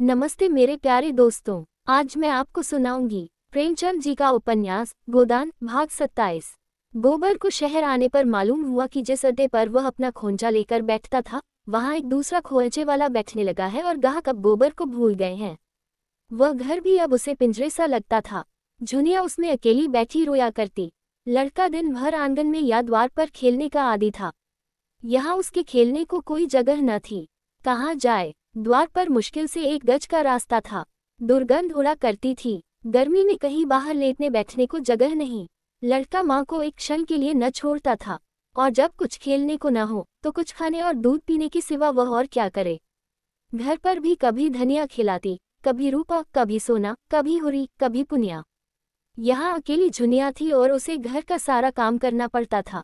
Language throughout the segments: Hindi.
नमस्ते मेरे प्यारे दोस्तों आज मैं आपको सुनाऊंगी प्रेमचंद जी का उपन्यास गोदान भाग 27। गोबर को शहर आने पर मालूम हुआ कि जिस अड्डे पर वह अपना खोंचा लेकर बैठता था वहाँ एक दूसरा खोलचे वाला बैठने लगा है और गाहक अब गोबर को भूल गए हैं वह घर भी अब उसे पिंजरे सा लगता था झुनिया उसमें अकेली बैठी रोया करती लड़का दिन भर आंगन में या द्वार पर खेलने का आदि था यहाँ उसके खेलने को कोई जगह न थी कहाँ जाए द्वार पर मुश्किल से एक गज का रास्ता था दुर्गंध उड़ा करती थी गर्मी में कहीं बाहर लेटने बैठने को जगह नहीं लड़का माँ को एक क्षण के लिए न छोड़ता था और जब कुछ खेलने को न हो तो कुछ खाने और दूध पीने के सिवा वह और क्या करे घर पर भी कभी धनिया खिलाती कभी रूपा कभी सोना कभी हुरी कभी पुनिया यहाँ अकेली झुनिया थी और उसे घर का सारा काम करना पड़ता था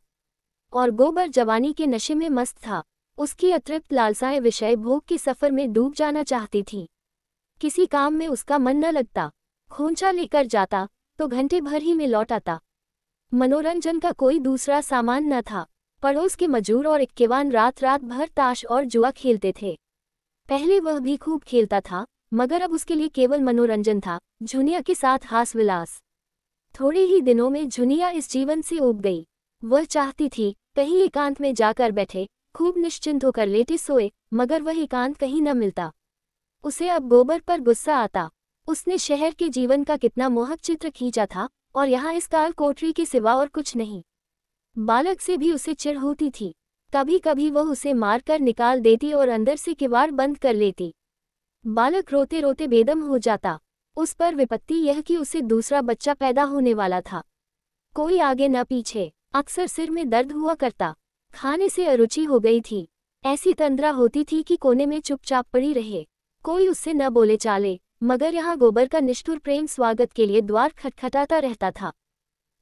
और गोबर जवानी के नशे में मस्त था उसकी अतृप्त लालसाएं विषय भोग के सफर में डूब जाना चाहती थीं किसी काम में उसका मन न लगता खोंचा लेकर जाता तो घंटे भर ही में लौट आता मनोरंजन का कोई दूसरा सामान न था पड़ोस के मजूर और इक्केवान रात रात भर ताश और जुआ खेलते थे पहले वह भी खूब खेलता था मगर अब उसके लिए केवल मनोरंजन था झुनिया के साथ हास विलास थोड़े ही दिनों में झुनिया इस जीवन से उब गई वह चाहती थी कहीं एकांत में जाकर बैठे खूब निश्चिंत होकर लेटे सोए मगर वह एकांत कहीं न मिलता उसे अब गोबर पर गुस्सा आता उसने शहर के जीवन का कितना मोहक चित्र खींचा था और यहाँ इस काल कोठरी के सिवा और कुछ नहीं बालक से भी उसे चिढ़ होती थी कभी कभी वह उसे मारकर निकाल देती और अंदर से किवाड़ बंद कर लेती बालक रोते रोते बेदम हो जाता उस पर विपत्ति यह कि उसे दूसरा बच्चा पैदा होने वाला था कोई आगे न पीछे अक्सर सिर में दर्द हुआ करता खाने से अरुचि हो गई थी ऐसी तंद्रा होती थी कि कोने में चुपचाप पड़ी रहे कोई उससे न बोले चाले मगर यहाँ गोबर का निष्ठुर प्रेम स्वागत के लिए द्वार खटखटाता रहता था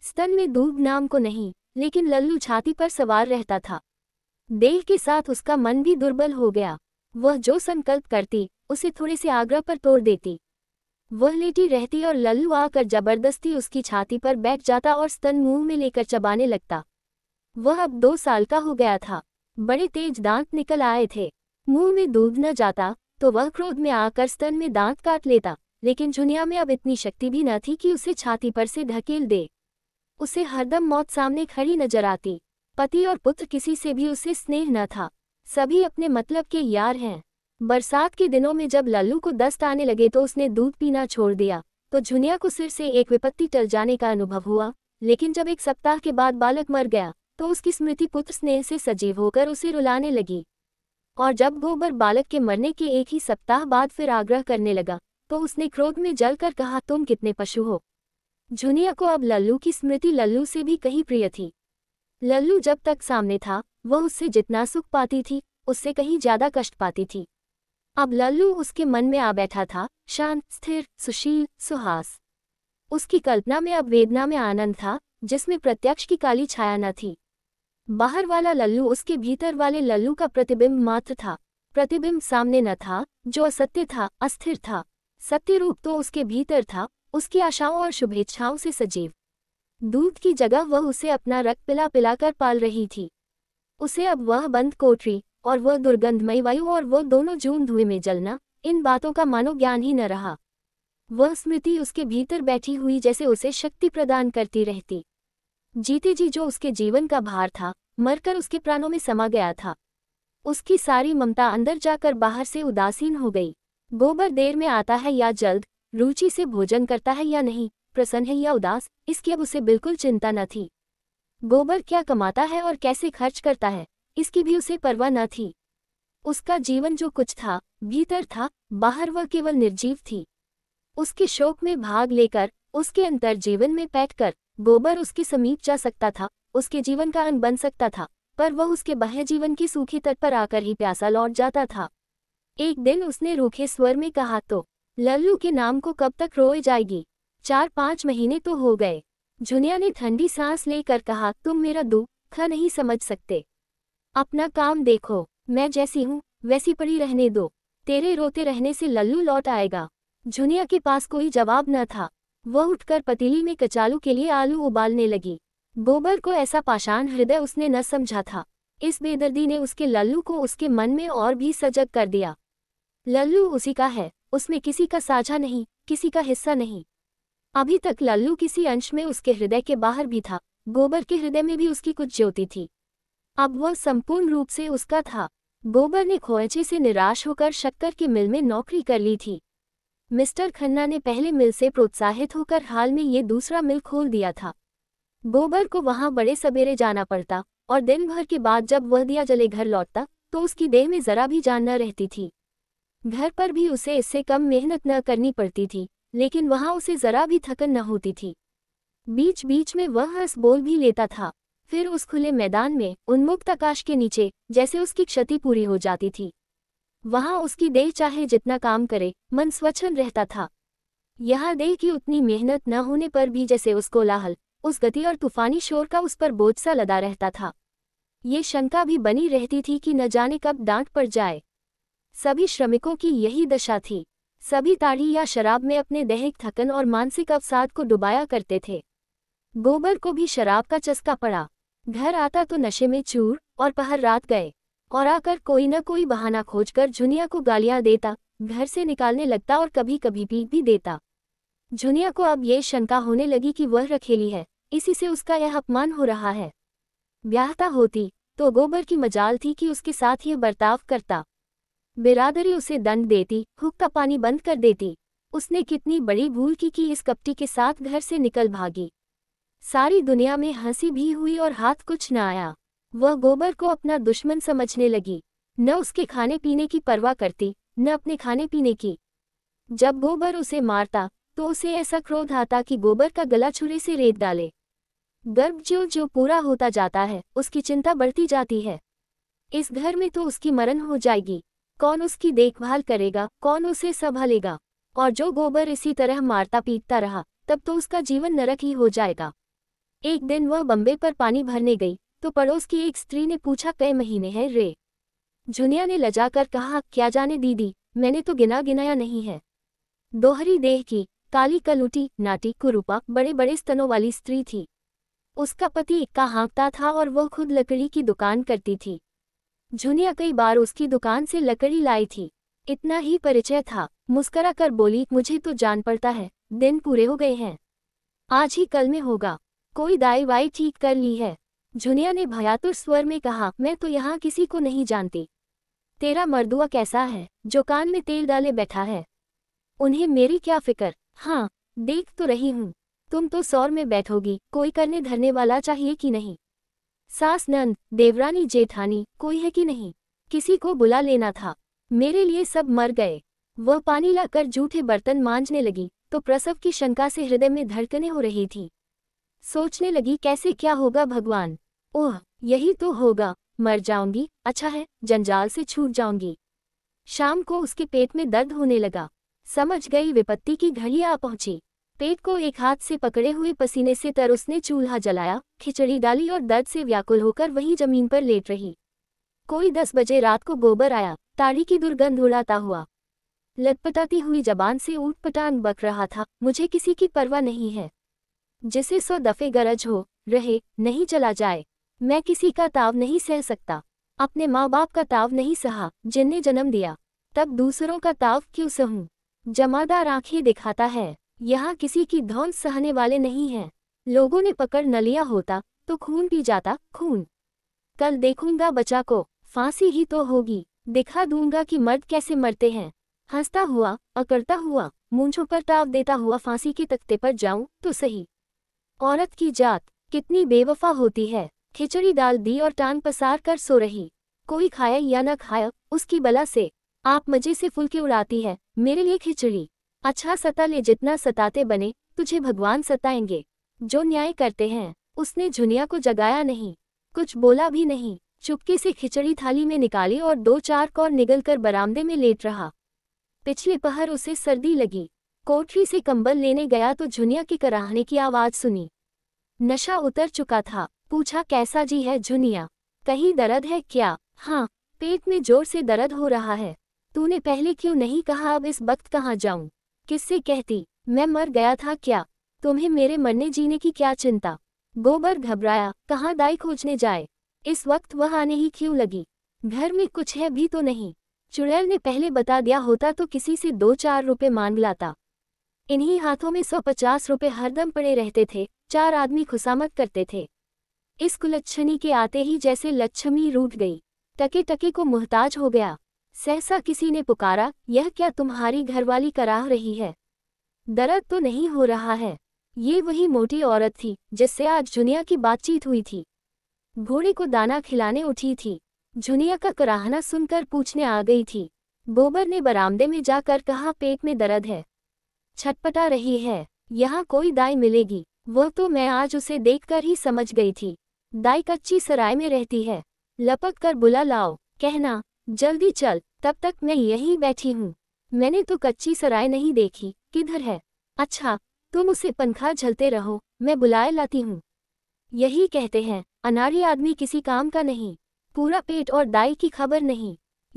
स्तन में दूब नाम को नहीं लेकिन लल्लू छाती पर सवार रहता था देह के साथ उसका मन भी दुर्बल हो गया वह जो संकल्प करती उसे थोड़े से आग्रह पर तोड़ देती वह लेटी रहती और लल्लू आकर जबरदस्ती उसकी छाती पर बैठ जाता और स्तन मुंह में लेकर चबाने लगता वह अब दो साल का हो गया था बड़े तेज दांत निकल आए थे मुंह में दूध न जाता तो वह क्रोध में आकर स्तन में दांत काट लेता लेकिन जुनिया में अब इतनी शक्ति भी न थी कि उसे छाती पर से ढकेल दे उसे हरदम मौत सामने खड़ी नजर आती पति और पुत्र किसी से भी उसे स्नेह न था सभी अपने मतलब के यार हैं बरसात के दिनों में जब लल्लू को दस्त आने लगे तो उसने दूध पीना छोड़ दिया तो झुनिया को सिर से एक विपत्ति टल जाने का अनुभव हुआ लेकिन जब एक सप्ताह के बाद बालक मर गया तो उसकी स्मृति पुत्र स्नेह से सजीव होकर उसे रुलाने लगी और जब गोबर बालक के मरने के एक ही सप्ताह बाद फिर आग्रह करने लगा तो उसने क्रोध में जल कर कहा तुम कितने पशु हो झुनिया को अब लल्लू की स्मृति लल्लू से भी कहीं प्रिय थी लल्लू जब तक सामने था वह उससे जितना सुख पाती थी उससे कहीं ज्यादा कष्ट पाती थी अब लल्लू उसके मन में आ बैठा था शांत स्थिर सुशील सुहास उसकी कल्पना में अब वेदना में आनंद था जिसमें प्रत्यक्ष की काली छाया न थी बाहर वाला लल्लू उसके भीतर वाले लल्लू का प्रतिबिंब मात्र था प्रतिबिंब सामने न था जो असत्य था अस्थिर था सत्य रूप तो उसके भीतर था उसकी आशाओं और शुभेच्छाओं से सजीव दूध की जगह वह उसे अपना रक्त पिला पिलाकर पाल रही थी उसे अब वह बंद कोठरी और वह दुर्गंधमयी वायु और वह दोनों जून धुएं में जलना इन बातों का मानो ज्ञान ही न रहा वह स्मृति उसके भीतर बैठी हुई जैसे उसे शक्ति प्रदान करती रहती जीते जी जो उसके जीवन का भार था मरकर उसके प्राणों में समा गया था उसकी सारी ममता अंदर जाकर बाहर से उदासीन हो गई गोबर देर में आता है या जल्द रुचि से भोजन करता है या नहीं प्रसन्न है या उदास इसकी अब उसे बिल्कुल चिंता न थी गोबर क्या कमाता है और कैसे खर्च करता है इसकी भी उसे परवाह न थी उसका जीवन जो कुछ था भीतर था बाहर वह केवल निर्जीव थी उसके शोक में भाग लेकर उसके अंतर जीवन में पैठ कर गोबर उसके समीप जा सकता था उसके जीवन का अंग बन सकता था पर वह उसके बाह्य जीवन की सूखी तट पर आकर ही प्यासा लौट जाता था एक दिन उसने रूखे स्वर में कहा तो लल्लू के नाम को कब तक रोए जाएगी चार पाँच महीने तो हो गए जुनिया ने ठंडी सांस लेकर कहा तुम मेरा दुख नहीं समझ सकते अपना काम देखो मैं जैसी हूँ वैसी पड़ी रहने दो तेरे रोते रहने से लल्लू लौट आएगा जुनिया के पास कोई जवाब न था वह उठकर पतीली में कचालू के लिए आलू उबालने लगी बोबर को ऐसा पाषाण हृदय उसने न समझा था इस बेदर्दी ने उसके लल्लू को उसके मन में और भी सजग कर दिया लल्लू उसी का है उसमें किसी का साझा नहीं किसी का हिस्सा नहीं अभी तक लल्लू किसी अंश में उसके हृदय के बाहर भी था गोबर के हृदय में भी उसकी कुछ ज्योति थी अब वह संपूर्ण रूप से उसका था गोबर ने खोएचे से निराश होकर शक्कर के मिल में नौकरी कर ली थी मिस्टर खन्ना ने पहले मिल से प्रोत्साहित होकर हाल में ये दूसरा मिल खोल दिया था बोबर को वहां बड़े सवेरे जाना पड़ता और दिन भर के बाद जब वह दिया जले घर लौटता तो उसकी देह में जरा भी जान न रहती थी घर पर भी उसे इससे कम मेहनत न करनी पड़ती थी लेकिन वहां उसे जरा भी थकन न होती थी बीच बीच में वह हंस बोल भी लेता था फिर उस खुले मैदान में उन्मुक्त आकाश के नीचे जैसे उसकी क्षति पूरी हो जाती थी वहां उसकी देह चाहे जितना काम करे मन स्वच्छन रहता था यह देह की उतनी मेहनत न होने पर भी जैसे उसको लाहल उस गति और तूफानी शोर का उस पर बोझ सा लदा रहता था ये शंका भी बनी रहती थी कि न जाने कब डांट पड़ जाए सभी श्रमिकों की यही दशा थी सभी ताड़ी या शराब में अपने दैहिक थकन और मानसिक अवसाद को डुबाया करते थे गोबर को भी शराब का चस्का पड़ा घर आता तो नशे में चूर और पहर रात गए और आकर कोई न कोई बहाना खोजकर झुनिया को गालियां देता घर से निकालने लगता और कभी कभी पी भी देता झुनिया को अब ये शंका होने लगी कि वह रखेली है इसी से उसका यह अपमान हो रहा है ब्याहता होती तो गोबर की मजाल थी कि उसके साथ ये बर्ताव करता बिरादरी उसे दंड देती हुक का पानी बंद कर देती उसने कितनी बड़ी भूल की कि इस कपटी के साथ घर से निकल भागी सारी दुनिया में हंसी भी हुई और हाथ कुछ न आया वह गोबर को अपना दुश्मन समझने लगी न उसके खाने पीने की परवाह करती न अपने खाने पीने की जब गोबर उसे मारता तो उसे ऐसा क्रोध आता कि गोबर का गला छुरे से रेत डाले गर्भ जो जो पूरा होता जाता है उसकी चिंता बढ़ती जाती है इस घर में तो उसकी मरण हो जाएगी कौन उसकी देखभाल करेगा कौन उसे संभालेगा और जो गोबर इसी तरह मारता पीटता रहा तब तो उसका जीवन नरक ही हो जाएगा एक दिन वह बम्बे पर पानी भरने गई तो पड़ोस की एक स्त्री ने पूछा कई महीने हैं रे झुनिया ने लजाकर कहा क्या जाने दीदी मैंने तो गिना गिनाया नहीं है दोहरी देह की काली कलूटी नाटी कुरूपा बड़े बड़े स्तनों वाली स्त्री थी उसका पति इक्का हाँकता था और वह खुद लकड़ी की दुकान करती थी झुनिया कई बार उसकी दुकान से लकड़ी लाई थी इतना ही परिचय था मुस्करा कर बोली मुझे तो जान पड़ता है दिन पूरे हो गए हैं आज ही कल में होगा कोई दाई वाई ठीक कर ली है झुनिया ने भयातुर स्वर में कहा मैं तो यहाँ किसी को नहीं जानती तेरा मर्दुआ कैसा है जो कान में तेल डाले बैठा है उन्हें मेरी क्या फिक्र हाँ देख तो रही हूँ तुम तो सौर में बैठोगी कोई करने धरने वाला चाहिए कि नहीं सास नंद देवरानी जेठानी कोई है कि नहीं किसी को बुला लेना था मेरे लिए सब मर गए वह पानी लाकर जूठे बर्तन मांझने लगी तो प्रसव की शंका से हृदय में धड़कने हो रही थी सोचने लगी कैसे क्या होगा भगवान ओह यही तो होगा मर जाऊंगी अच्छा है जंजाल से छूट जाऊंगी शाम को उसके पेट में दर्द होने लगा समझ गई विपत्ति की घड़ी आ पहुंची पेट को एक हाथ से पकड़े हुए पसीने से तर उसने चूल्हा जलाया खिचड़ी डाली और दर्द से व्याकुल होकर वही जमीन पर लेट रही कोई दस बजे रात को गोबर आया ताड़ी की दुर्गंध उड़ाता हुआ लतपटाती हुई जबान से ऊट पटांग बक रहा था मुझे किसी की परवाह नहीं है जिसे सौ दफे गरज हो रहे नहीं चला जाए मैं किसी का ताव नहीं सह सकता अपने माँ बाप का ताव नहीं सहा जिनने जन्म दिया तब दूसरों का ताव क्यों सहूं जमादार आंखें दिखाता है यहाँ किसी की धौन सहने वाले नहीं हैं लोगों ने पकड़ न लिया होता तो खून पी जाता खून कल देखूंगा बचा को फांसी ही तो होगी दिखा दूंगा कि मर्द कैसे मरते हैं हंसता हुआ अकड़ता हुआ मूंछों पर ताव देता हुआ फांसी के तख्ते पर जाऊं तो सही औरत की जात कितनी बेवफा होती है खिचड़ी डाल दी और टान पसार कर सो रही कोई खाया या न खाया उसकी बला से आप मजे से फुलके उड़ाती है मेरे लिए खिचड़ी अच्छा सता ले जितना सताते बने तुझे भगवान सताएंगे जो न्याय करते हैं उसने झुनिया को जगाया नहीं कुछ बोला भी नहीं चुपके से खिचड़ी थाली में निकाली और दो चार कौर निगल कर बरामदे में लेट रहा पिछले पहर उसे सर्दी लगी कोठरी से कंबल लेने गया तो झुनिया के कराहने की आवाज़ सुनी नशा उतर चुका था पूछा कैसा जी है झुनिया कहीं दर्द है क्या हाँ पेट में जोर से दर्द हो रहा है तूने पहले क्यों नहीं कहा अब इस वक्त कहाँ जाऊं किससे कहती मैं मर गया था क्या तुम्हें मेरे मरने जीने की क्या चिंता गोबर घबराया कहाँ दाई खोजने जाए इस वक्त वह आने ही क्यों लगी घर में कुछ है भी तो नहीं चुड़ैल ने पहले बता दिया होता तो किसी से दो चार रुपए मांग लाता इन्हीं हाथों में सौ पचास रुपये हरदम पड़े रहते थे चार आदमी खुशामद करते थे इस कुलच्छनी के आते ही जैसे लक्ष्मी रूठ गई टके टके को मुहताज हो गया सहसा किसी ने पुकारा यह क्या तुम्हारी घरवाली कराह रही है दर्द तो नहीं हो रहा है ये वही मोटी औरत थी जिससे आज झुनिया की बातचीत हुई थी घोड़े को दाना खिलाने उठी थी झुनिया का कराहना सुनकर पूछने आ गई थी बोबर ने बरामदे में जाकर कहा पेट में दर्द है छटपटा रही है यहाँ कोई दाई मिलेगी वो तो मैं आज उसे देखकर ही समझ गई थी दाई कच्ची सराय में रहती है लपक कर बुला लाओ कहना जल्दी चल तब तक मैं यहीं बैठी हूँ मैंने तो कच्ची सराय नहीं देखी किधर है अच्छा तुम उसे पंखा झलते रहो मैं बुलाए लाती हूँ यही कहते हैं अनारी आदमी किसी काम का नहीं पूरा पेट और दाई की खबर नहीं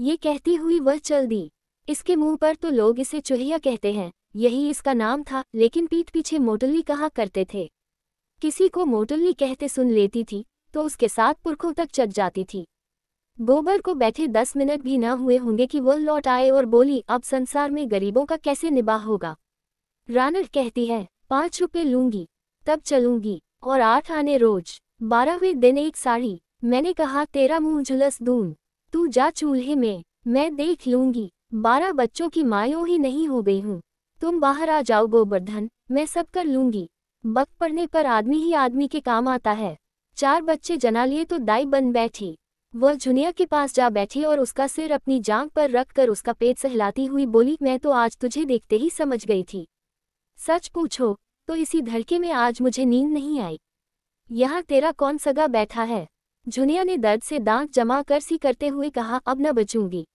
ये कहती हुई वह चल दी इसके मुंह पर तो लोग इसे चुहिया कहते हैं यही इसका नाम था लेकिन पीठ पीछे मोटली कहा करते थे किसी को मोटली कहते सुन लेती थी तो उसके साथ पुरखों तक चट जाती थी बोबर को बैठे दस मिनट भी न हुए होंगे कि वो लौट आए और बोली अब संसार में गरीबों का कैसे निबाह होगा रानर कहती है पाँच रुपये लूंगी तब चलूंगी और आठ आने रोज बारहवें दिन एक साड़ी मैंने कहा तेरा मुंह झुलस दून तू जा चूल्हे में मैं देख लूंगी बारह बच्चों की मायों ही नहीं हो गई हूँ तुम बाहर आ जाओ गोवर्धन मैं सब कर लूंगी बक पढ़ने पर आदमी ही आदमी के काम आता है चार बच्चे जना लिए तो दाई बन बैठी वह झुनिया के पास जा बैठी और उसका सिर अपनी जांग पर रख कर उसका पेट सहलाती हुई बोली मैं तो आज तुझे देखते ही समझ गई थी सच पूछो तो इसी धड़के में आज मुझे नींद नहीं आई यहाँ तेरा कौन सगा बैठा है झुनिया ने दर्द से दांत जमा कर सी करते हुए कहा अब न बचूंगी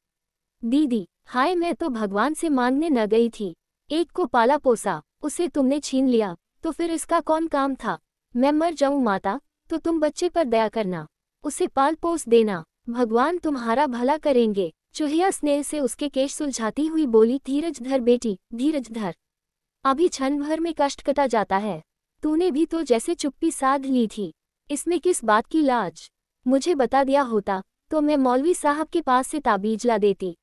दीदी हाय मैं तो भगवान से मांगने न गई थी एक को पाला पोसा उसे तुमने छीन लिया तो फिर इसका कौन काम था मैं मर जाऊं माता तो तुम बच्चे पर दया करना उसे पाल पोस देना भगवान तुम्हारा भला करेंगे चूहिया स्नेह से उसके केश सुलझाती हुई बोली धीरज धर बेटी धीरज धर अभी क्षण भर में कष्ट कटा जाता है तूने भी तो जैसे चुप्पी साध ली थी इसमें किस बात की लाज मुझे बता दिया होता तो मैं मौलवी साहब के पास से ताबीज ला देती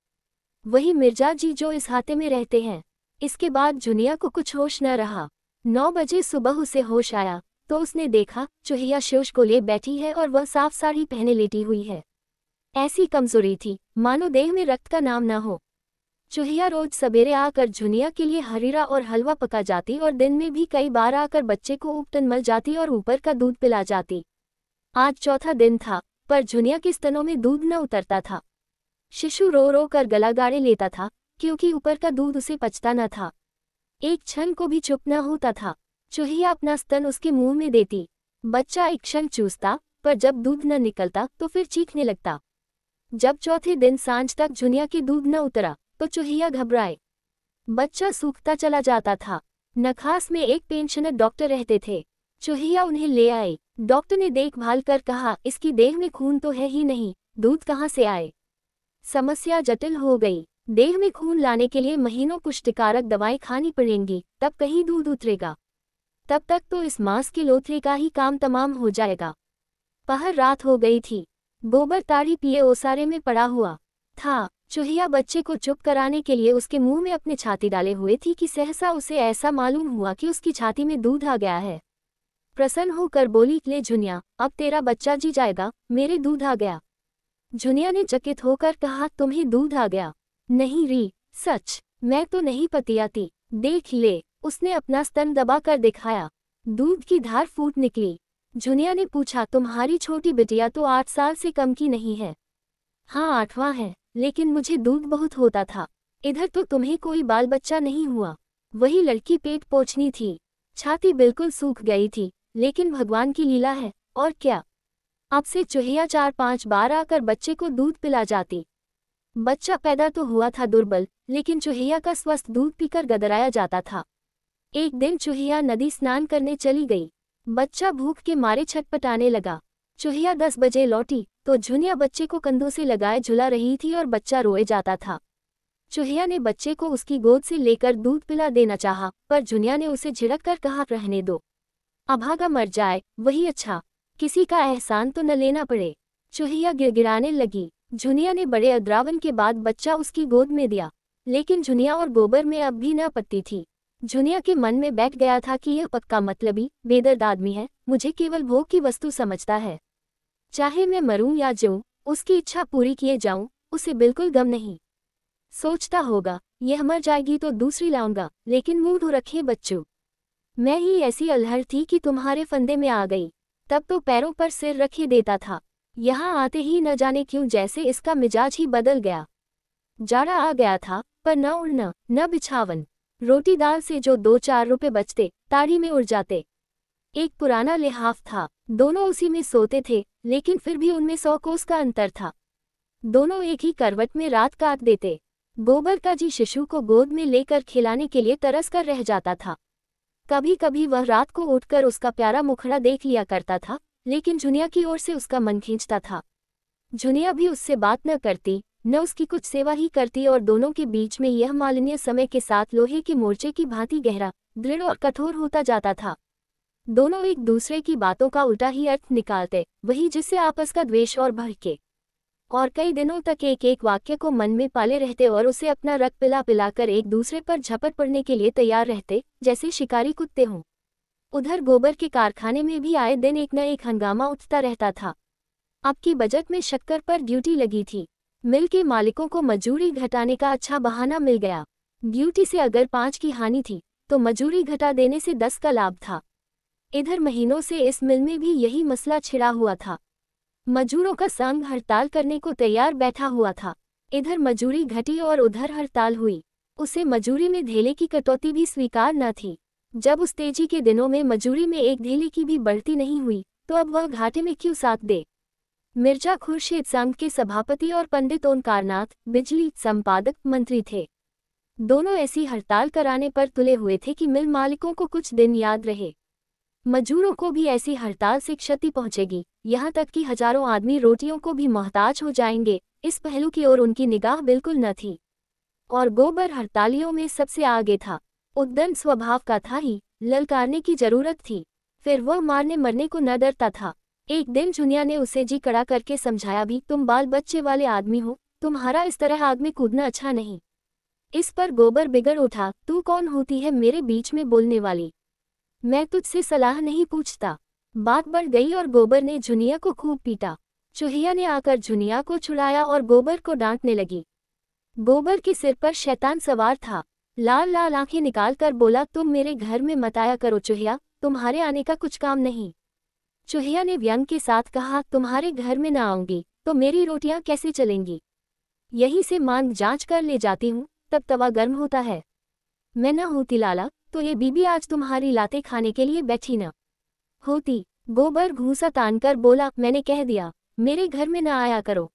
वही मिर्जा जी जो इस हाथे में रहते हैं इसके बाद जुनिया को कुछ होश न रहा नौ बजे सुबह उसे होश आया तो उसने देखा चुहिया शिवश को ले बैठी है और वह साफ साड़ी पहने लेटी हुई है ऐसी कमजोरी थी मानो देह में रक्त का नाम न हो चुहिया रोज सवेरे आकर झुनिया के लिए हरीरा और हलवा पका जाती और दिन में भी कई बार आकर बच्चे को उपटन मल जाती और ऊपर का दूध पिला जाती आज चौथा दिन था पर झुनिया के स्तनों में दूध न उतरता था शिशु रो रो कर गला गाड़े लेता था क्योंकि ऊपर का दूध उसे पचता न था एक क्षण को भी चुप न होता था चूहिया अपना स्तन उसके मुंह में देती बच्चा एक क्षण चूसता पर जब दूध न निकलता तो फिर चीखने लगता जब चौथे दिन सांझ तक झुनिया के दूध न उतरा तो चूहिया घबराए बच्चा सूखता चला जाता था नखास में एक पेंशनर डॉक्टर रहते थे चूहिया उन्हें ले आए डॉक्टर ने देखभाल कर कहा इसकी देह में खून तो है ही नहीं दूध कहाँ से आए समस्या जटिल हो गई देह में खून लाने के लिए महीनों पुष्टिकारक दवाएं खानी पड़ेंगी तब कहीं दूध उतरेगा तब तक तो इस मांस के लोथरे का ही काम तमाम हो जाएगा पहर रात हो गई थी गोबर ताड़ी पिए ओसारे में पड़ा हुआ था चूहिया बच्चे को चुप कराने के लिए उसके मुंह में अपने छाती डाले हुए थी कि सहसा उसे ऐसा मालूम हुआ कि उसकी छाती में दूध आ गया है प्रसन्न होकर बोली ले झुनिया अब तेरा बच्चा जी जाएगा मेरे दूध आ गया झुनिया ने चकित होकर कहा तुम्हें दूध आ गया नहीं री सच मैं तो नहीं पतियाती देख ले उसने अपना स्तन दबा कर दिखाया दूध की धार फूट निकली झुनिया ने पूछा तुम्हारी छोटी बिटिया तो आठ साल से कम की नहीं है हाँ आठवां है लेकिन मुझे दूध बहुत होता था इधर तो तुम्हें कोई बाल बच्चा नहीं हुआ वही लड़की पेट पोछनी थी छाती बिल्कुल सूख गई थी लेकिन भगवान की लीला है और क्या आपसे चुहिया चूहिया चार पांच बार आकर बच्चे को दूध पिला जाती बच्चा पैदा तो हुआ था दुर्बल लेकिन चूहिया का स्वस्थ दूध पीकर गदराया जाता था एक दिन चूहिया नदी स्नान करने चली गई बच्चा भूख के मारे छटपटाने लगा चूहिया दस बजे लौटी तो झुनिया बच्चे को कंधों से लगाए झुला रही थी और बच्चा रोए जाता था चूहिया ने बच्चे को उसकी गोद से लेकर दूध पिला देना चाहा, पर झुनिया ने उसे झिड़क कर कहा रहने दो अभागा मर जाए वही अच्छा किसी का एहसान तो न लेना पड़े चूहिया गिड़गिड़ाने लगी झुनिया ने बड़े अद्रावन के बाद बच्चा उसकी गोद में दिया लेकिन झुनिया और गोबर में अब भी न पत्ती थी झुनिया के मन में बैठ गया था कि यह पक्का मतलबी बेदर्द आदमी है मुझे केवल भोग की वस्तु समझता है चाहे मैं मरूं या जो उसकी इच्छा पूरी किए जाऊं उसे बिल्कुल गम नहीं सोचता होगा यह मर जाएगी तो दूसरी लाऊंगा लेकिन मूड रखे बच्चों मैं ही ऐसी अलहर थी कि तुम्हारे फंदे में आ गई तब तो पैरों पर सिर रखे देता था यहाँ आते ही न जाने क्यों जैसे इसका मिजाज ही बदल गया जाड़ा आ गया था पर न उड़ना न बिछावन रोटी दाल से जो दो चार रुपए बचते ताड़ी में उड़ जाते एक पुराना लिहाफ था दोनों उसी में सोते थे लेकिन फिर भी उनमें सौ कोस का अंतर था दोनों एक ही करवट में रात काट देते गोबर का जी शिशु को गोद में लेकर खिलाने के लिए तरस कर रह जाता था कभी कभी वह रात को उठकर उसका प्यारा मुखड़ा देख लिया करता था लेकिन झुनिया की ओर से उसका मन खींचता था झुनिया भी उससे बात न करती न उसकी कुछ सेवा ही करती और दोनों के बीच में यह मालिन्य समय के साथ लोहे के मोर्चे की भांति गहरा दृढ़ और कठोर होता जाता था दोनों एक दूसरे की बातों का उल्टा ही अर्थ निकालते वही जिससे आपस का द्वेष और के और कई दिनों तक एक एक वाक्य को मन में पाले रहते और उसे अपना रक्त पिला पिलाकर एक दूसरे पर झपट पड़ने के लिए तैयार रहते जैसे शिकारी कुत्ते हों उधर गोबर के कारखाने में भी आए दिन एक न एक हंगामा उठता रहता था आपकी बजट में शक्कर पर ड्यूटी लगी थी मिल के मालिकों को मजूरी घटाने का अच्छा बहाना मिल गया ड्यूटी से अगर पांच की हानि थी तो मजूरी घटा देने से दस का लाभ था इधर महीनों से इस मिल में भी यही मसला छिड़ा हुआ था मजूरों का संघ हड़ताल करने को तैयार बैठा हुआ था इधर मजूरी घटी और उधर हड़ताल हुई उसे मजूरी में धेले की कटौती भी स्वीकार न थी जब उस तेजी के दिनों में मजूरी में एक ढीली की भी बढ़ती नहीं हुई तो अब वह घाटे में क्यों साथ दे मिर्जा खुर्शीद संघ के सभापति और पंडित ओंकारनाथ बिजली संपादक मंत्री थे दोनों ऐसी हड़ताल कराने पर तुले हुए थे कि मिल मालिकों को कुछ दिन याद रहे मजूरों को भी ऐसी हड़ताल से क्षति पहुंचेगी यहाँ तक कि हजारों आदमी रोटियों को भी मोहताज हो जाएंगे इस पहलू की ओर उनकी निगाह बिल्कुल न थी और गोबर हड़तालियों में सबसे आगे था उद्दम स्वभाव का था ही ललकारने की जरूरत थी फिर वह मारने मरने को न डरता था एक दिन जुनिया ने उसे जी कड़ा करके समझाया भी तुम बाल बच्चे वाले आदमी हो तुम्हारा इस तरह आग में कूदना अच्छा नहीं इस पर गोबर बिगड़ उठा तू कौन होती है मेरे बीच में बोलने वाली मैं तुझसे सलाह नहीं पूछता बात बढ़ गई और गोबर ने जुनिया को खूब पीटा चूहिया ने आकर जुनिया को छुड़ाया और गोबर को डांटने लगी गोबर के सिर पर शैतान सवार था लाल लाल आंखें निकाल कर बोला तुम मेरे घर में मत आया करो चूहिया तुम्हारे आने का कुछ काम नहीं चूहिया ने व्यंग के साथ कहा तुम्हारे घर में न आऊंगी तो मेरी रोटियां कैसे चलेंगी यहीं से मांग जांच कर ले जाती हूँ तब तवा गर्म होता है मैं न होती लाला तो ये बीबी आज तुम्हारी लाते खाने के लिए बैठी ना होती गोबर घूसा तान कर बोला मैंने कह दिया मेरे घर में न आया करो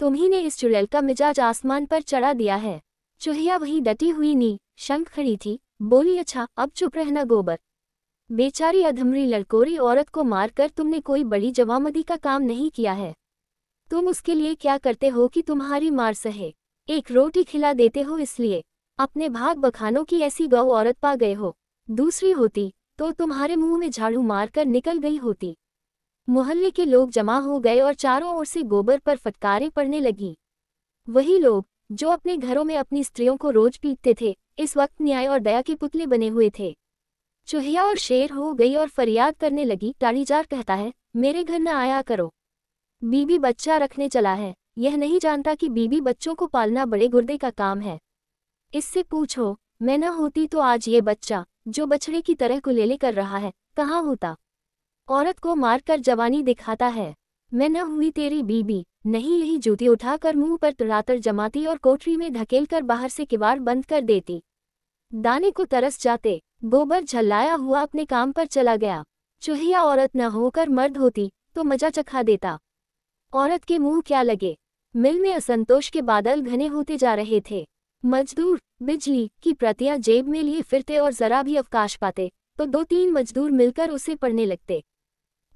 तुम्ही ने इस चुड़ैल का मिजाज आसमान पर चढ़ा दिया है चूहिया वहीं डटी हुई नी शंख खड़ी थी बोली अच्छा अब चुप रहना गोबर बेचारी अधमरी लड़कोरी औरत को मारकर तुमने कोई बड़ी जवामदी का काम नहीं किया है तुम उसके लिए क्या करते हो कि तुम्हारी मार सहे एक रोटी खिला देते हो इसलिए अपने भाग बखानों की ऐसी गौ औरत पा गए हो दूसरी होती तो तुम्हारे मुंह में झाड़ू मारकर निकल गई होती मोहल्ले के लोग जमा हो गए और चारों ओर से गोबर पर फटकारें पड़ने लगी वही लोग जो अपने घरों में अपनी स्त्रियों को रोज पीटते थे इस वक्त न्याय और दया के पुतले बने हुए थे चूहिया और शेर हो गई और फरियाद करने लगी टाड़ीजार कहता है मेरे घर न आया करो बीबी बच्चा रखने चला है यह नहीं जानता कि बीबी बच्चों को पालना बड़े गुर्दे का काम है इससे पूछो मैं न होती तो आज ये बच्चा जो बछड़े की तरह लेले कर रहा है कहाँ होता औरत को मारकर जवानी दिखाता है मैं न हुई तेरी बीबी नहीं यही जूती उठाकर मुंह पर तुड़ातर जमाती और कोठरी में धकेलकर बाहर से किवाड़ बंद कर देती दाने को तरस जाते गोबर झल्लाया हुआ अपने काम पर चला गया चूहिया औरत न होकर मर्द होती तो मजा चखा देता औरत के मुंह क्या लगे मिल में असंतोष के बादल घने होते जा रहे थे मजदूर बिजली की प्रतियां जेब में लिए फिरते और जरा भी अवकाश पाते तो दो तीन मजदूर मिलकर उसे पढ़ने लगते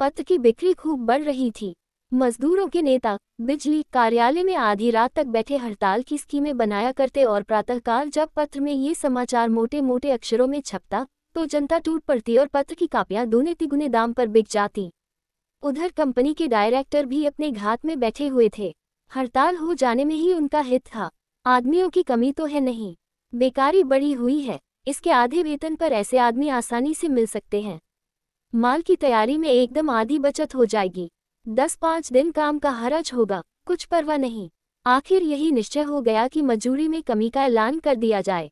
पत्र की बिक्री खूब बढ़ रही थी मजदूरों के नेता बिजली कार्यालय में आधी रात तक बैठे हड़ताल की स्कीमें बनाया करते और प्रातःकाल जब पत्र में ये समाचार मोटे मोटे अक्षरों में छपता तो जनता टूट पड़ती और पत्र की कापियां दोने तिगुने दाम पर बिक जाती उधर कंपनी के डायरेक्टर भी अपने घात में बैठे हुए थे हड़ताल हो जाने में ही उनका हित था आदमियों की कमी तो है नहीं बेकारी बढ़ी हुई है इसके आधे वेतन पर ऐसे आदमी आसानी से मिल सकते हैं माल की तैयारी में एकदम आधी बचत हो जाएगी दस पाँच दिन काम का हरज होगा कुछ परवा नहीं आखिर यही निश्चय हो गया कि मजूरी में कमी का ऐलान कर दिया जाए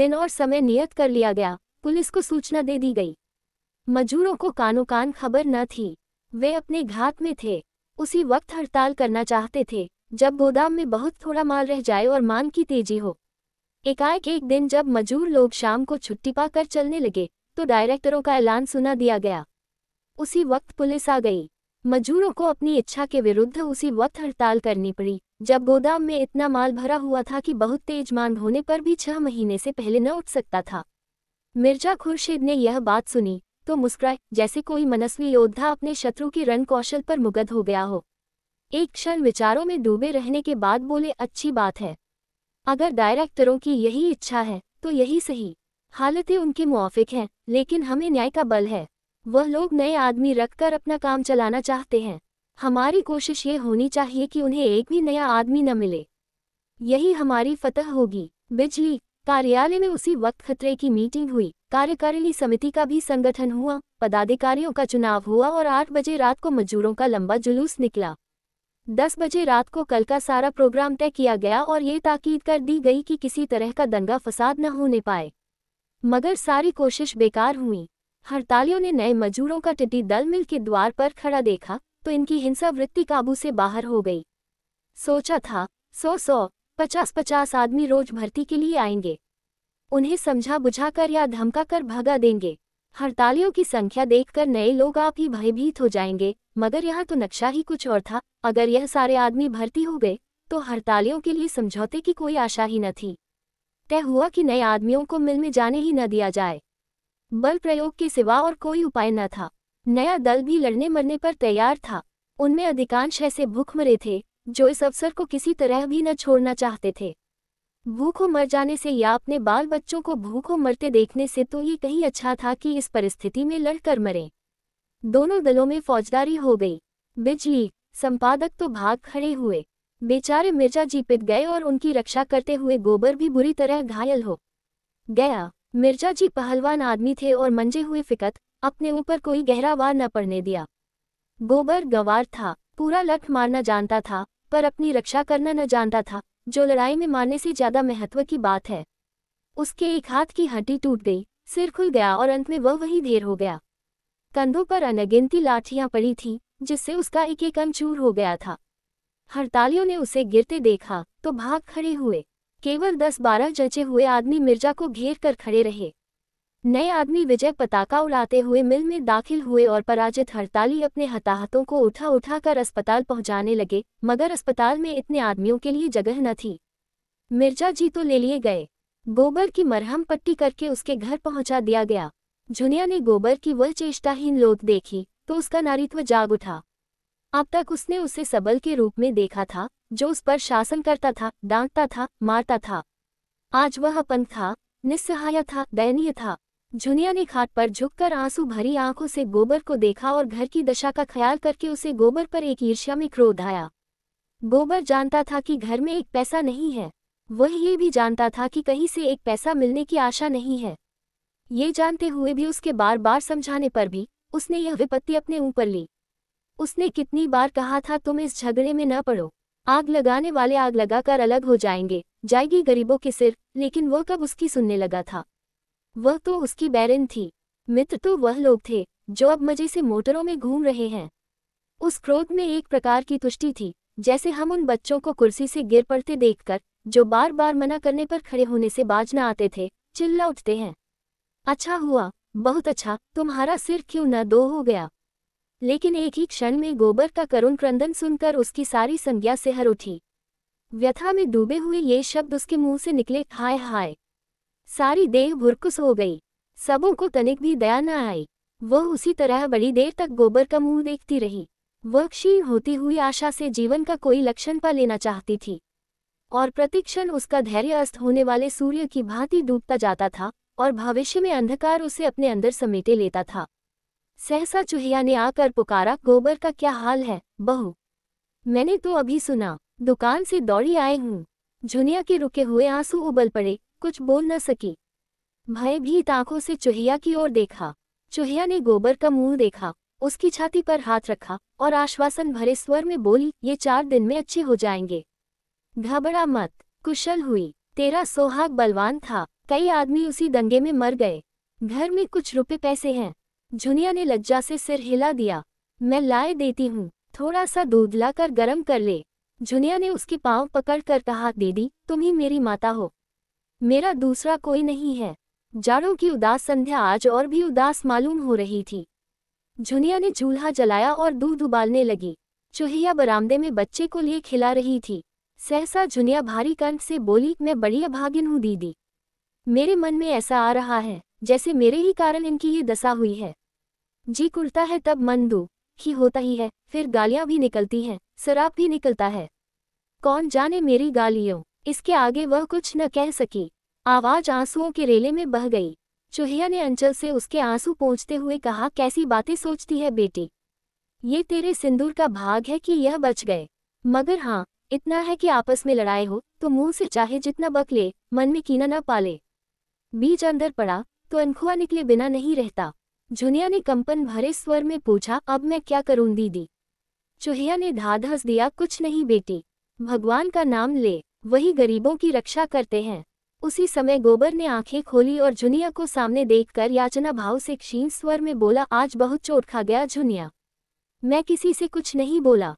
दिन और समय नियत कर लिया गया पुलिस को सूचना दे दी गई मजूरों को कानो कान खबर न थी वे अपने घात में थे उसी वक्त हड़ताल करना चाहते थे जब गोदाम में बहुत थोड़ा माल रह जाए और मांग की तेजी हो एकाएक एक दिन जब मजूर लोग शाम को छुट्टी पाकर चलने लगे तो डायरेक्टरों का ऐलान सुना दिया गया उसी वक्त पुलिस आ गई मजदूरों को अपनी इच्छा के विरुद्ध उसी वक्त हड़ताल करनी पड़ी जब गोदाम में इतना माल भरा हुआ था कि बहुत तेज मांग होने पर भी छह महीने से पहले न उठ सकता था मिर्जा खुर्शीद ने यह बात सुनी तो मुस्कुराए जैसे कोई मनस्वी योद्धा अपने शत्रु की रण कौशल पर मुगध हो गया हो एक क्षण विचारों में डूबे रहने के बाद बोले अच्छी बात है अगर डायरेक्टरों की यही इच्छा है तो यही सही हालतें उनके मुआफिक हैं लेकिन हमें न्याय का बल है वह लोग नए आदमी रखकर अपना काम चलाना चाहते हैं हमारी कोशिश ये होनी चाहिए कि उन्हें एक भी नया आदमी न मिले यही हमारी फतह होगी बिजली कार्यालय में उसी वक्त खतरे की मीटिंग हुई कार्यकारिणी समिति का भी संगठन हुआ पदाधिकारियों का चुनाव हुआ और आठ बजे रात को मजदूरों का लंबा जुलूस निकला दस बजे रात को कल का सारा प्रोग्राम तय किया गया और ये ताकीद कर दी गई कि किसी तरह का दंगा फसाद न होने पाए मगर सारी कोशिश बेकार हुई हड़तालियों ने नए मजदूरों का टिड्डी दल मिल के द्वार पर खड़ा देखा तो इनकी हिंसा वृत्ति काबू से बाहर हो गई सोचा था सौ सौ पचास पचास आदमी रोज भर्ती के लिए आएंगे उन्हें समझा बुझाकर या धमकाकर भगा देंगे हड़तालियों की संख्या देखकर नए लोग आप ही भयभीत हो जाएंगे मगर यहाँ तो नक्शा ही कुछ और था अगर यह सारे आदमी भर्ती हो गए तो हड़तालियों के लिए समझौते की कोई आशा ही न थी तय हुआ कि नए आदमियों को मिल में जाने ही न दिया जाए बल प्रयोग के सिवा और कोई उपाय न था नया दल भी लड़ने मरने पर तैयार था उनमें अधिकांश ऐसे भूखमरे थे जो इस अवसर को किसी तरह भी न छोड़ना चाहते थे भूखों मर जाने से या अपने बाल बच्चों को भूखों मरते देखने से तो ये कहीं अच्छा था कि इस परिस्थिति में लड़कर मरें दोनों दलों में फौजदारी हो गई बिजली संपादक तो भाग खड़े हुए बेचारे मिर्जा जी पिट गए और उनकी रक्षा करते हुए गोबर भी बुरी तरह घायल हो गया मिर्जा जी पहलवान आदमी थे और मंजे हुए फिकत अपने ऊपर कोई गहरा वार न पड़ने दिया गोबर गवार था पूरा लठ मारना जानता था पर अपनी रक्षा करना न जानता था जो लड़ाई में मारने से ज्यादा महत्व की बात है उसके एक हाथ की हड्डी टूट गई सिर खुल गया और अंत में वह वही ढेर हो गया कंधों पर अनगिनती लाठियां पड़ी थीं जिससे उसका एक एक अंग चूर हो गया था हड़तालियों ने उसे गिरते देखा तो भाग खड़े हुए केवल दस बारह जचे हुए आदमी मिर्जा को घेर कर खड़े रहे नए आदमी विजय पताका उड़ाते हुए मिल में दाखिल हुए और पराजित हड़ताली अपने हताहतों को उठा उठा कर अस्पताल पहुंचाने लगे मगर अस्पताल में इतने आदमियों के लिए जगह न थी मिर्जा जी तो ले लिए गए गोबर की मरहम पट्टी करके उसके घर पहुंचा दिया गया झुनिया ने गोबर की वह चेष्टाहीन लोथ देखी तो उसका नारित्व जाग उठा अब तक उसने उसे सबल के रूप में देखा था जो उस पर शासन करता था डांटता था मारता था आज वह अपन था निस्सहाय था दयनीय था झुनिया ने खाट पर झुककर आंसू भरी आंखों से गोबर को देखा और घर की दशा का ख्याल करके उसे गोबर पर एक ईर्ष्या में क्रोध आया गोबर जानता था कि घर में एक पैसा नहीं है वह ये भी जानता था कि कहीं से एक पैसा मिलने की आशा नहीं है ये जानते हुए भी उसके बार बार समझाने पर भी उसने यह विपत्ति अपने ऊपर ली उसने कितनी बार कहा था तुम इस झगड़े में न पड़ो आग लगाने वाले आग लगाकर अलग हो जाएंगे जाएगी गरीबों के सिर लेकिन वह कब उसकी सुनने लगा था वह तो उसकी बैरिन थी मित्र तो वह लोग थे जो अब मजे से मोटरों में घूम रहे हैं उस क्रोध में एक प्रकार की तुष्टि थी जैसे हम उन बच्चों को कुर्सी से गिर पड़ते देखकर जो बार बार मना करने पर खड़े होने से बाज न आते थे चिल्ला उठते हैं अच्छा हुआ बहुत अच्छा तुम्हारा सिर क्यों न दो हो गया लेकिन एक ही क्षण में गोबर का करुण क्रंदन सुनकर उसकी सारी संज्ञा से हर उठी व्यथा में डूबे हुए ये शब्द उसके मुंह से निकले हाय हाय सारी देह भुरकुस हो गई सबों को तनिक भी दया न आई वह उसी तरह बड़ी देर तक गोबर का मुंह देखती रही वह क्षीण होती हुई आशा से जीवन का कोई लक्षण पा लेना चाहती थी और प्रतिक्षण उसका धैर्य अस्त होने वाले सूर्य की भांति डूबता जाता था और भविष्य में अंधकार उसे अपने अंदर समेटे लेता था सहसा चूहिया ने आकर पुकारा गोबर का क्या हाल है बहु मैंने तो अभी सुना दुकान से दौड़ी आए हूँ झुनिया के रुके हुए आंसू उबल पड़े कुछ बोल न सकी भयभीत आंखों से चूहिया की ओर देखा चूहिया ने गोबर का मुंह देखा उसकी छाती पर हाथ रखा और आश्वासन भरे स्वर में बोली ये चार दिन में अच्छे हो जाएंगे घबरा मत कुशल हुई तेरा सोहाग बलवान था कई आदमी उसी दंगे में मर गए घर में कुछ रुपए पैसे हैं झुनिया ने लज्जा से सिर हिला दिया मैं लाए देती हूँ थोड़ा सा दूध लाकर गर्म कर ले झुनिया ने उसके पांव पकड़ कर कहा दीदी तुम ही मेरी माता हो मेरा दूसरा कोई नहीं है जाड़ों की उदास संध्या आज और भी उदास मालूम हो रही थी झुनिया ने चूल्हा जलाया और दूध उबालने लगी चूहिया बरामदे में बच्चे को लिए खिला रही थी सहसा झुनिया भारी कंठ से बोली मैं बड़ी अभागिन हूँ दीदी मेरे मन में ऐसा आ रहा है जैसे मेरे ही कारण इनकी ये दशा हुई है जी कुरता है तब मन दो ही होता ही है फिर गालियां भी निकलती हैं शराब भी निकलता है कौन जाने मेरी गालियों इसके आगे वह कुछ न कह सकी आवाज आंसुओं के रेले में बह गई चूहिया ने अंचल से उसके आंसू पहुँचते हुए कहा कैसी बातें सोचती है बेटी ये तेरे सिंदूर का भाग है कि यह बच गए मगर हाँ इतना है कि आपस में लड़ाई हो तो मुंह से चाहे जितना बक ले मन में कीना न पाले बीज अंदर पड़ा तो अनखुआ निकले बिना नहीं रहता झुनिया ने कंपन भरे स्वर में पूछा अब मैं क्या करूं दीदी चूहिया ने धाधस दिया कुछ नहीं बेटी भगवान का नाम ले वही गरीबों की रक्षा करते हैं उसी समय गोबर ने आंखें खोली और झुनिया को सामने देखकर याचना भाव से क्षीण स्वर में बोला आज बहुत चोट खा गया झुनिया मैं किसी से कुछ नहीं बोला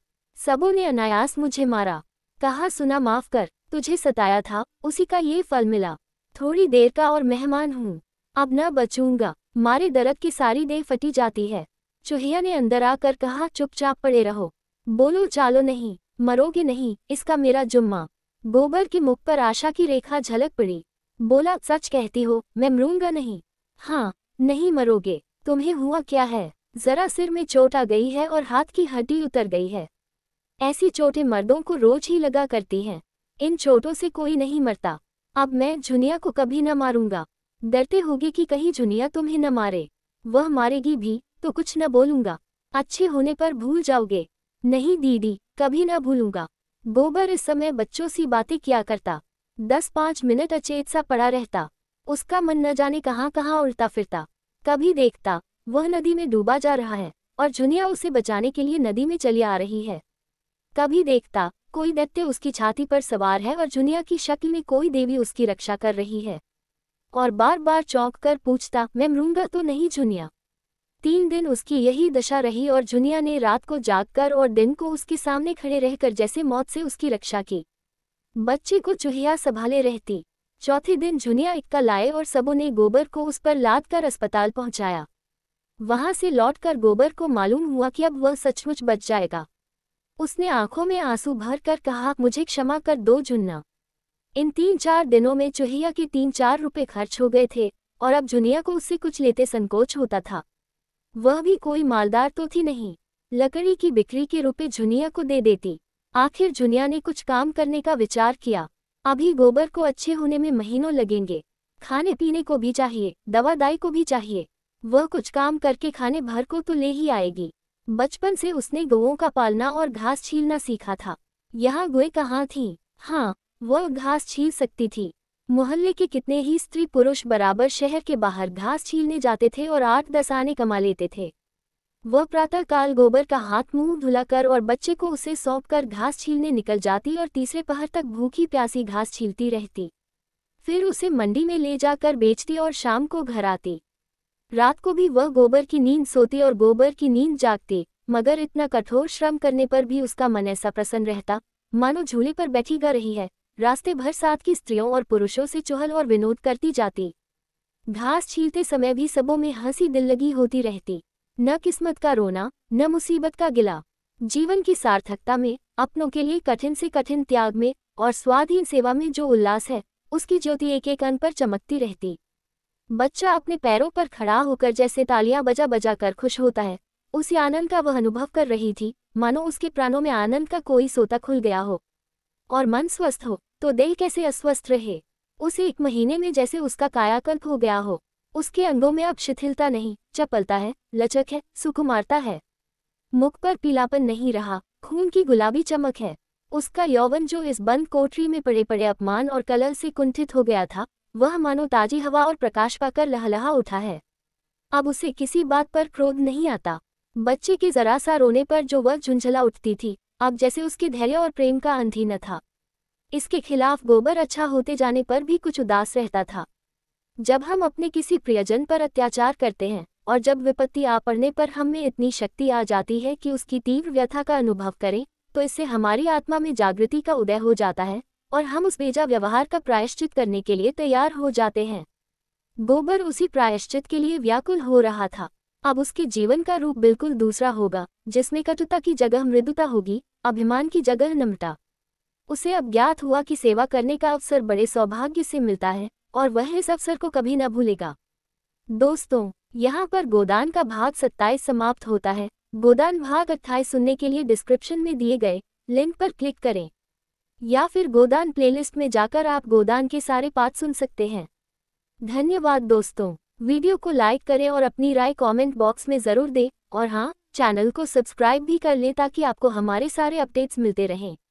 सबों ने अनायास मुझे मारा कहा सुना माफ कर तुझे सताया था उसी का ये फल मिला थोड़ी देर का और मेहमान हूँ अब न बचूंगा मारे दरक की सारी देह फटी जाती है चूहिया ने अंदर आकर कहा चुपचाप पड़े रहो बोलो चालो नहीं मरोगे नहीं इसका मेरा जुम्मा गोबर के मुख पर आशा की रेखा झलक पड़ी बोला सच कहती हो मैं मरूंगा नहीं हाँ नहीं मरोगे तुम्हें हुआ क्या है जरा सिर में चोट आ गई है और हाथ की हड्डी उतर गई है ऐसी चोटें मर्दों को रोज ही लगा करती हैं इन चोटों से कोई नहीं मरता अब मैं झुनिया को कभी न मारूंगा डरते होगे कि कहीं झुनिया तुम्हें न मारे वह मारेगी भी तो कुछ न बोलूंगा अच्छे होने पर भूल जाओगे नहीं दीदी कभी न भूलूंगा बोबर इस समय बच्चों सी बातें किया करता दस पाँच मिनट अचेत सा पड़ा रहता उसका मन न जाने कहाँ कहाँ उल्टा फिरता कभी देखता वह नदी में डूबा जा रहा है और झुनिया उसे बचाने के लिए नदी में चली आ रही है कभी देखता कोई दत्ते उसकी छाती पर सवार है और झुनिया की शक्ल में कोई देवी उसकी रक्षा कर रही है और बार बार चौंक कर पूछता मैं मरूंगा तो नहीं झुनिया तीन दिन उसकी यही दशा रही और झुनिया ने रात को जागकर और दिन को उसके सामने खड़े रहकर जैसे मौत से उसकी रक्षा की बच्चे को चूहिया संभाले रहती चौथे दिन झुनिया इक्का लाए और सबों ने गोबर को उस पर लाद कर अस्पताल पहुंचाया वहां से लौटकर गोबर को मालूम हुआ कि अब वह सचमुच बच जाएगा उसने आंखों में आंसू भर कर कहा मुझे क्षमा कर दो झुन्ना इन तीन चार दिनों में चुहिया के तीन चार रुपए खर्च हो गए थे और अब जुनिया को उससे कुछ लेते संकोच होता था वह भी कोई मालदार तो थी नहीं लकड़ी की बिक्री के रुपए जुनिया को दे देती आखिर जुनिया ने कुछ काम करने का विचार किया अभी गोबर को अच्छे होने में महीनों लगेंगे खाने पीने को भी चाहिए दवा दाई को भी चाहिए वह कुछ काम करके खाने भर को तो ले ही आएगी बचपन से उसने गौों का पालना और घास छीलना सीखा था यहाँ गुए कहाँ थी हाँ वह घास छील सकती थी मोहल्ले के कितने ही स्त्री पुरुष बराबर शहर के बाहर घास छीलने जाते थे और आठ दस आने कमा लेते थे वह प्रातःकाल गोबर का हाथ मुंह धुलाकर और बच्चे को उसे सौंपकर घास छीलने निकल जाती और तीसरे पहर तक भूखी प्यासी घास छीलती रहती फिर उसे मंडी में ले जाकर बेचती और शाम को घर आती रात को भी वह गोबर की नींद सोती और गोबर की नींद जागती मगर इतना कठोर श्रम करने पर भी उसका मन ऐसा प्रसन्न रहता मानो झूले पर बैठी गा रही है रास्ते भर साथ की स्त्रियों और पुरुषों से चुहल और विनोद करती जाती घास छीलते समय भी सबों में हंसी दिल लगी होती रहती न किस्मत का रोना न मुसीबत का गिला जीवन की सार्थकता में अपनों के लिए कठिन से कठिन त्याग में और स्वाधीन सेवा में जो उल्लास है उसकी ज्योति एक एक अन पर चमकती रहती बच्चा अपने पैरों पर खड़ा होकर जैसे तालियां बजा बजा कर खुश होता है उसी आनंद का वह अनुभव कर रही थी मानो उसके प्राणों में आनंद का कोई सोता खुल गया हो और मन स्वस्थ हो तो देह कैसे अस्वस्थ रहे उस एक महीने में जैसे उसका कायाकल्प हो गया हो उसके अंगों में अब शिथिलता नहीं चपलता है लचक है सुकुमारता है मुख पर पीलापन नहीं रहा खून की गुलाबी चमक है उसका यौवन जो इस बंद कोठरी में पड़े पड़े अपमान और कलल से कुंठित हो गया था वह मानो ताजी हवा और प्रकाश पाकर लहलहा उठा है अब उसे किसी बात पर क्रोध नहीं आता बच्चे के जरा सा रोने पर जो वह झुंझला उठती थी आप जैसे उसके धैर्य और प्रेम का अंत ही न था इसके खिलाफ गोबर अच्छा होते जाने पर भी कुछ उदास रहता था जब हम अपने किसी प्रियजन पर अत्याचार करते हैं और जब विपत्ति आ पड़ने पर हम में इतनी शक्ति आ जाती है कि उसकी तीव्र व्यथा का अनुभव करें तो इससे हमारी आत्मा में जागृति का उदय हो जाता है और हम उस बेजा व्यवहार का प्रायश्चित करने के लिए तैयार हो जाते हैं गोबर उसी प्रायश्चित के लिए व्याकुल हो रहा था अब उसके जीवन का रूप बिल्कुल दूसरा होगा जिसमें कटुता की जगह मृदुता होगी अभिमान की जगह नम्रता उसे अब ज्ञात हुआ कि सेवा करने का अवसर बड़े सौभाग्य से मिलता है और वह इस अवसर को कभी न भूलेगा दोस्तों यहाँ पर गोदान का भाग 27 समाप्त होता है गोदान भाग 28 सुनने के लिए डिस्क्रिप्शन में दिए गए लिंक पर क्लिक करें या फिर गोदान प्लेलिस्ट में जाकर आप गोदान के सारे पाठ सुन सकते हैं धन्यवाद दोस्तों वीडियो को लाइक करें और अपनी राय कमेंट बॉक्स में ज़रूर दें और हाँ चैनल को सब्सक्राइब भी कर लें ताकि आपको हमारे सारे अपडेट्स मिलते रहें